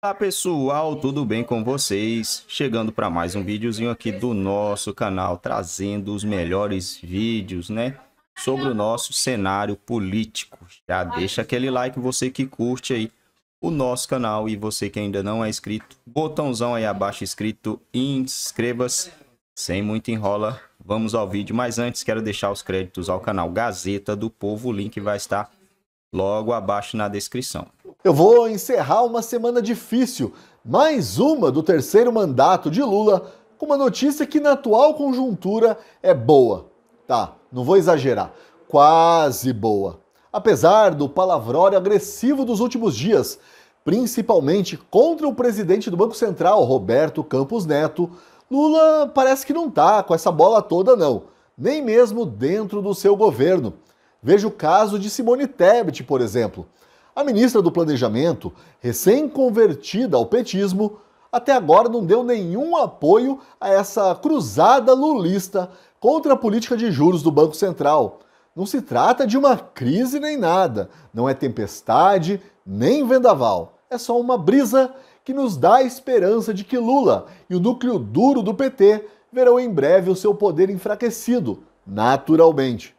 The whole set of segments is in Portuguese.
Olá pessoal, tudo bem com vocês? Chegando para mais um videozinho aqui do nosso canal, trazendo os melhores vídeos, né? Sobre o nosso cenário político. Já deixa aquele like, você que curte aí o nosso canal e você que ainda não é inscrito, botãozão aí abaixo escrito inscreva-se. Sem muito enrola, vamos ao vídeo. Mas antes, quero deixar os créditos ao canal Gazeta do Povo, o link vai estar logo abaixo na descrição. Eu vou encerrar uma semana difícil, mais uma do terceiro mandato de Lula, com uma notícia que na atual conjuntura é boa. Tá, não vou exagerar, quase boa. Apesar do palavrório agressivo dos últimos dias, principalmente contra o presidente do Banco Central, Roberto Campos Neto, Lula parece que não tá com essa bola toda, não, nem mesmo dentro do seu governo. Veja o caso de Simone Tebet, por exemplo. A ministra do Planejamento, recém-convertida ao petismo, até agora não deu nenhum apoio a essa cruzada lulista contra a política de juros do Banco Central. Não se trata de uma crise nem nada, não é tempestade nem vendaval. É só uma brisa que nos dá a esperança de que Lula e o núcleo duro do PT verão em breve o seu poder enfraquecido, naturalmente.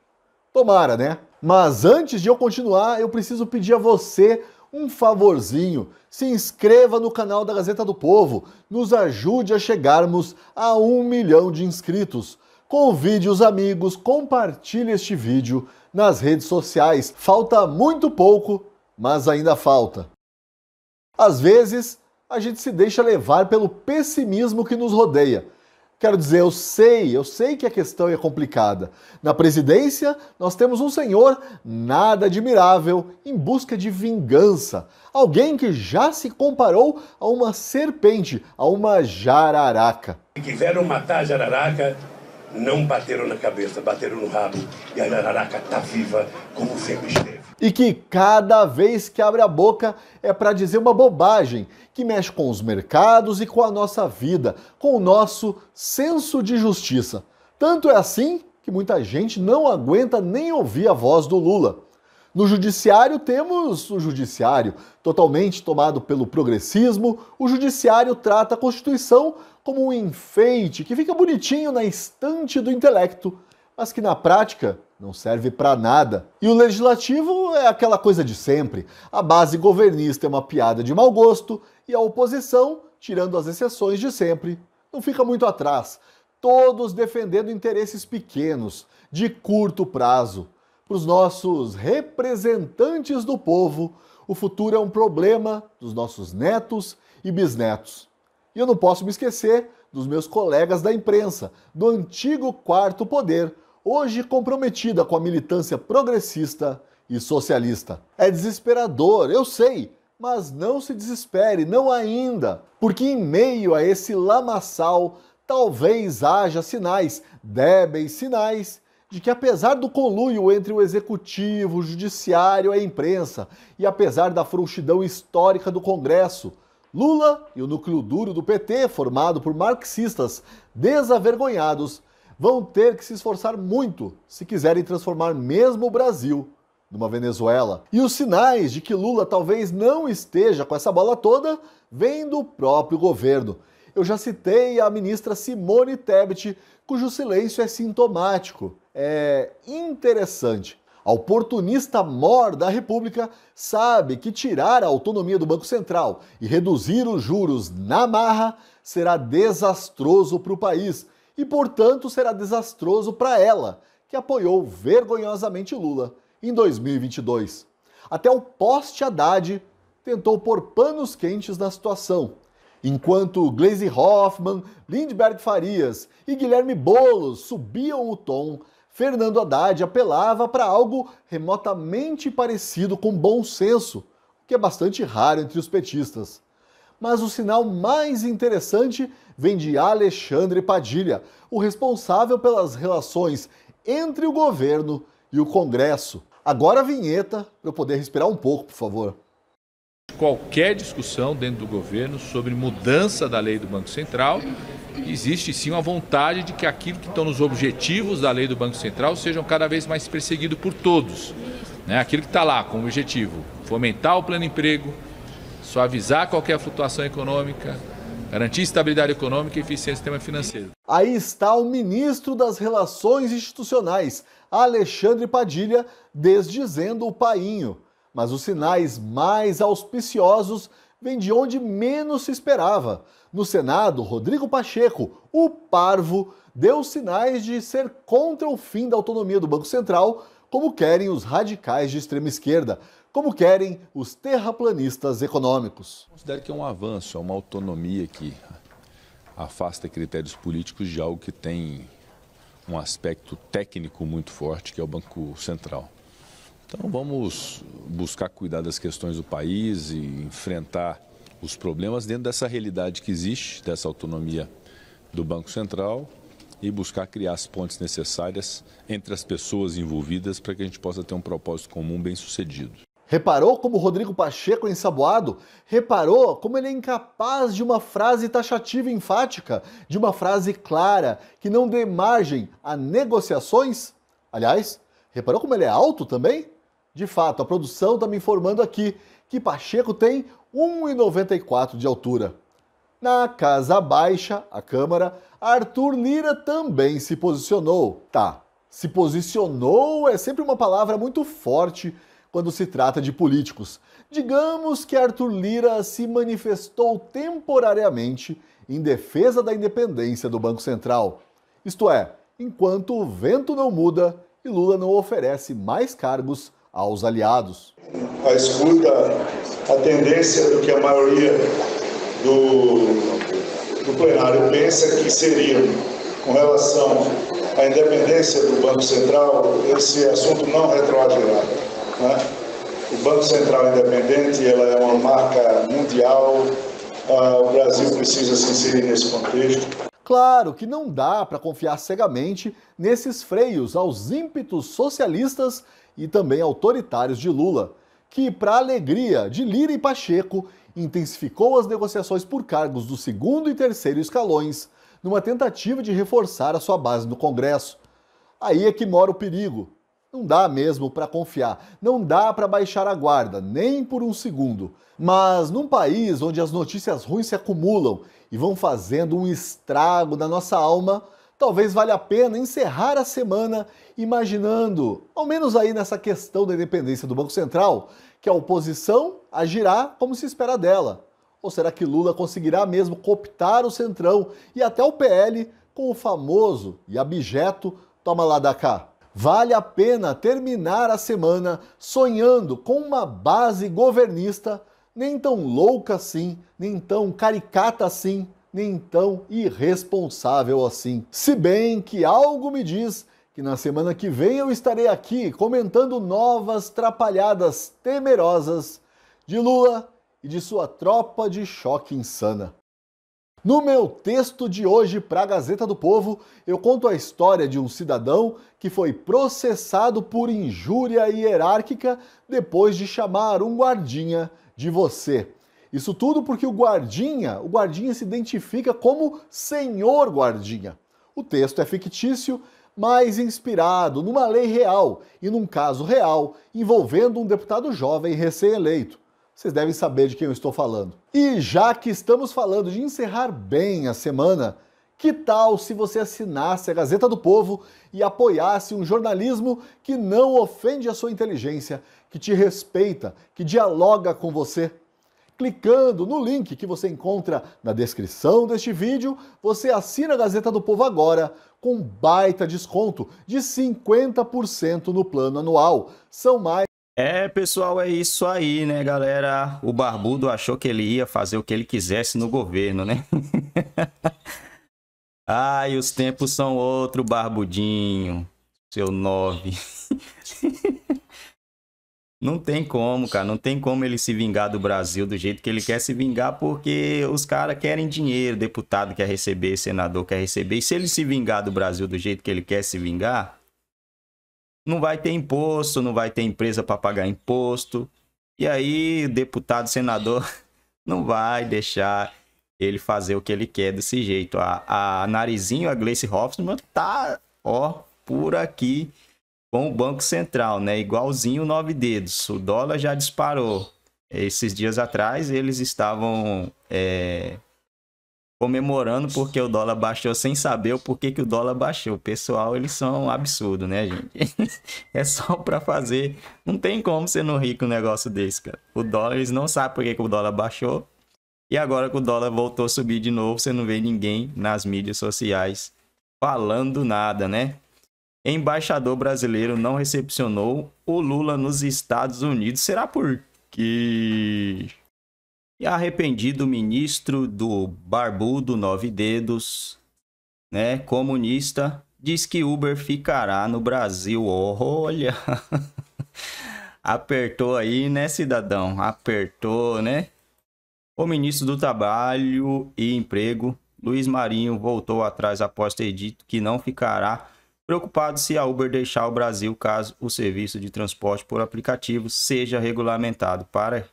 Tomara, né? Mas antes de eu continuar, eu preciso pedir a você um favorzinho. Se inscreva no canal da Gazeta do Povo, nos ajude a chegarmos a um milhão de inscritos. Convide os amigos, compartilhe este vídeo nas redes sociais. Falta muito pouco, mas ainda falta. Às vezes, a gente se deixa levar pelo pessimismo que nos rodeia Quero dizer, eu sei, eu sei que a questão é complicada. Na presidência, nós temos um senhor nada admirável em busca de vingança. Alguém que já se comparou a uma serpente, a uma jararaca. Se quiseram matar a jararaca, não bateram na cabeça, bateram no rabo. E a jararaca está viva como sempre esteve e que cada vez que abre a boca é para dizer uma bobagem que mexe com os mercados e com a nossa vida, com o nosso senso de justiça. Tanto é assim que muita gente não aguenta nem ouvir a voz do Lula. No judiciário temos o judiciário totalmente tomado pelo progressismo. O judiciário trata a Constituição como um enfeite que fica bonitinho na estante do intelecto mas que na prática não serve para nada. E o legislativo é aquela coisa de sempre. A base governista é uma piada de mau gosto e a oposição, tirando as exceções de sempre, não fica muito atrás. Todos defendendo interesses pequenos, de curto prazo. Para os nossos representantes do povo, o futuro é um problema dos nossos netos e bisnetos. E eu não posso me esquecer dos meus colegas da imprensa, do antigo quarto poder, hoje comprometida com a militância progressista e socialista. É desesperador, eu sei, mas não se desespere, não ainda, porque em meio a esse lamaçal talvez haja sinais, débeis sinais, de que apesar do conluio entre o executivo, o judiciário e a imprensa, e apesar da frouxidão histórica do Congresso, Lula e o núcleo duro do PT, formado por marxistas desavergonhados, vão ter que se esforçar muito se quiserem transformar mesmo o Brasil numa Venezuela. E os sinais de que Lula talvez não esteja com essa bola toda vêm do próprio governo. Eu já citei a ministra Simone Tebet, cujo silêncio é sintomático, é interessante. A oportunista mor da República sabe que tirar a autonomia do Banco Central e reduzir os juros na marra será desastroso para o país e, portanto, será desastroso para ela, que apoiou vergonhosamente Lula em 2022. Até o poste Haddad tentou pôr panos quentes na situação, enquanto Glaze Hoffmann, Lindbergh Farias e Guilherme Bolos subiam o tom. Fernando Haddad apelava para algo remotamente parecido com bom senso, o que é bastante raro entre os petistas mas o sinal mais interessante vem de Alexandre Padilha, o responsável pelas relações entre o governo e o Congresso. Agora a vinheta para eu poder respirar um pouco, por favor. Qualquer discussão dentro do governo sobre mudança da lei do Banco Central, existe sim uma vontade de que aquilo que estão nos objetivos da lei do Banco Central sejam cada vez mais perseguido por todos. Né? Aquilo que está lá como objetivo, fomentar o pleno emprego, suavizar qualquer flutuação econômica, garantir estabilidade econômica e eficiência do sistema financeiro. Aí está o ministro das Relações Institucionais, Alexandre Padilha, desdizendo o painho. Mas os sinais mais auspiciosos vêm de onde menos se esperava. No Senado, Rodrigo Pacheco, o parvo, deu sinais de ser contra o fim da autonomia do Banco Central, como querem os radicais de extrema esquerda como querem os terraplanistas econômicos. Considero que é um avanço, é uma autonomia que afasta critérios políticos de algo que tem um aspecto técnico muito forte, que é o Banco Central. Então vamos buscar cuidar das questões do país e enfrentar os problemas dentro dessa realidade que existe, dessa autonomia do Banco Central e buscar criar as pontes necessárias entre as pessoas envolvidas para que a gente possa ter um propósito comum bem sucedido. Reparou como Rodrigo Pacheco é ensaboado? Reparou como ele é incapaz de uma frase taxativa e enfática, de uma frase clara, que não dê margem a negociações? Aliás, reparou como ele é alto também? De fato, a produção está me informando aqui que Pacheco tem 1,94 de altura. Na Casa Baixa, a Câmara, Arthur Lira também se posicionou. Tá, se posicionou é sempre uma palavra muito forte quando se trata de políticos. Digamos que Arthur Lira se manifestou temporariamente em defesa da independência do Banco Central. Isto é, enquanto o vento não muda e Lula não oferece mais cargos aos aliados. A escuta, a tendência do que a maioria do, do plenário pensa que seria com relação à independência do Banco Central, esse assunto não retroagirá. Né? O Banco Central Independente ela é uma marca mundial, ah, o Brasil precisa se inserir nesse contexto. Claro que não dá para confiar cegamente nesses freios aos ímpetos socialistas e também autoritários de Lula, que, para alegria de Lira e Pacheco, intensificou as negociações por cargos do segundo e terceiro escalões, numa tentativa de reforçar a sua base no Congresso. Aí é que mora o perigo. Não dá mesmo para confiar, não dá para baixar a guarda, nem por um segundo. Mas num país onde as notícias ruins se acumulam e vão fazendo um estrago na nossa alma, talvez valha a pena encerrar a semana imaginando, ao menos aí nessa questão da independência do Banco Central, que a oposição agirá como se espera dela. Ou será que Lula conseguirá mesmo cooptar o Centrão e até o PL com o famoso e abjeto toma lá da cá? Vale a pena terminar a semana sonhando com uma base governista nem tão louca assim, nem tão caricata assim, nem tão irresponsável assim. Se bem que algo me diz que na semana que vem eu estarei aqui comentando novas trapalhadas temerosas de Lula e de sua tropa de choque insana. No meu texto de hoje para a Gazeta do Povo, eu conto a história de um cidadão que foi processado por injúria hierárquica depois de chamar um guardinha de você. Isso tudo porque o guardinha, o guardinha se identifica como senhor guardinha. O texto é fictício, mas inspirado numa lei real e num caso real envolvendo um deputado jovem recém-eleito. Vocês devem saber de quem eu estou falando. E já que estamos falando de encerrar bem a semana, que tal se você assinasse a Gazeta do Povo e apoiasse um jornalismo que não ofende a sua inteligência, que te respeita, que dialoga com você? Clicando no link que você encontra na descrição deste vídeo, você assina a Gazeta do Povo agora com baita desconto de 50% no plano anual. São mais é, pessoal, é isso aí, né, galera? O Barbudo achou que ele ia fazer o que ele quisesse no governo, né? Ai, os tempos são outro, Barbudinho. Seu nove. Não tem como, cara. Não tem como ele se vingar do Brasil do jeito que ele quer se vingar, porque os caras querem dinheiro. Deputado quer receber, senador quer receber. E se ele se vingar do Brasil do jeito que ele quer se vingar, não vai ter imposto, não vai ter empresa para pagar imposto. E aí, deputado, senador, não vai deixar ele fazer o que ele quer desse jeito. A, a Narizinho, a Gleice Hoffman, tá, ó, por aqui com o Banco Central, né? Igualzinho nove dedos. O dólar já disparou. Esses dias atrás, eles estavam é, comemorando porque o dólar baixou sem saber o porquê que o dólar baixou. O pessoal, eles são um absurdo, né, gente? é só para fazer. Não tem como você não rir com um negócio desse, cara. O dólar, eles não sabem por que, que o dólar baixou. E agora que o dólar voltou a subir de novo, você não vê ninguém nas mídias sociais falando nada, né? Embaixador brasileiro não recepcionou o Lula nos Estados Unidos. Será por quê? e arrependido ministro do Barbudo Nove Dedos, né, comunista, diz que Uber ficará no Brasil. Oh, olha! Apertou aí, né, cidadão? Apertou, né? O ministro do Trabalho e Emprego, Luiz Marinho, voltou atrás após ter dito que não ficará preocupado se a Uber deixar o Brasil caso o serviço de transporte por aplicativo seja regulamentado para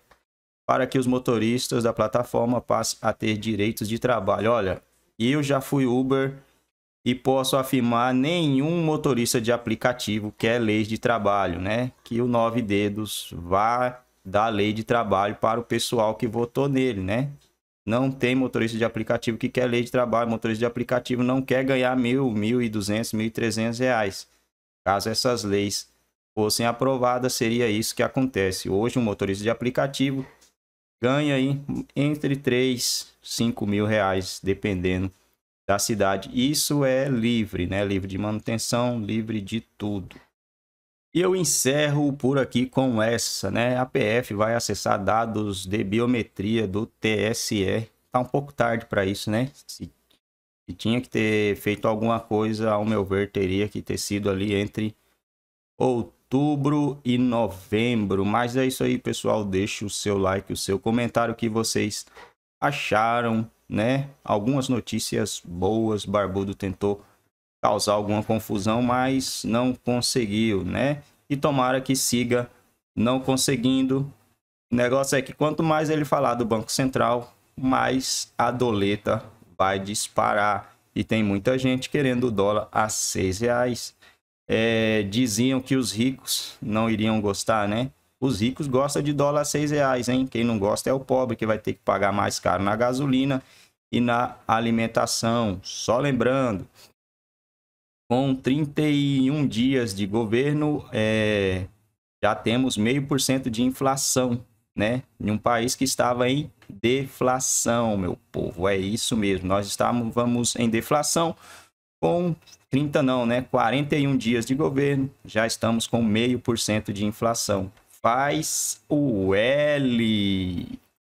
para que os motoristas da plataforma passem a ter direitos de trabalho. Olha, eu já fui Uber e posso afirmar nenhum motorista de aplicativo quer lei de trabalho, né? Que o nove dedos vá dar lei de trabalho para o pessoal que votou nele, né? Não tem motorista de aplicativo que quer lei de trabalho, motorista de aplicativo não quer ganhar mil, mil e duzentos, mil e trezentos reais. Caso essas leis fossem aprovadas, seria isso que acontece. Hoje, um motorista de aplicativo ganha aí entre 3, 5 mil reais, dependendo da cidade. Isso é livre, né? Livre de manutenção, livre de tudo. E eu encerro por aqui com essa, né? A PF vai acessar dados de biometria do TSE. Tá um pouco tarde para isso, né? Se, se tinha que ter feito alguma coisa, ao meu ver, teria que ter sido ali entre outubro outubro e novembro. Mas é isso aí, pessoal. Deixe o seu like, o seu comentário que vocês acharam, né? Algumas notícias boas. Barbudo tentou causar alguma confusão, mas não conseguiu, né? E tomara que siga não conseguindo. O negócio é que quanto mais ele falar do Banco Central, mais a doleta vai disparar. E tem muita gente querendo o dólar a seis reais é, diziam que os ricos não iriam gostar, né? Os ricos gostam de dólar a seis reais, hein? Quem não gosta é o pobre, que vai ter que pagar mais caro na gasolina e na alimentação. Só lembrando, com 31 dias de governo, é, já temos meio por cento de inflação, né? Em um país que estava em deflação, meu povo. É isso mesmo. Nós estávamos em deflação com 30 não, né? 41 dias de governo, já estamos com meio por cento de inflação. Faz o L.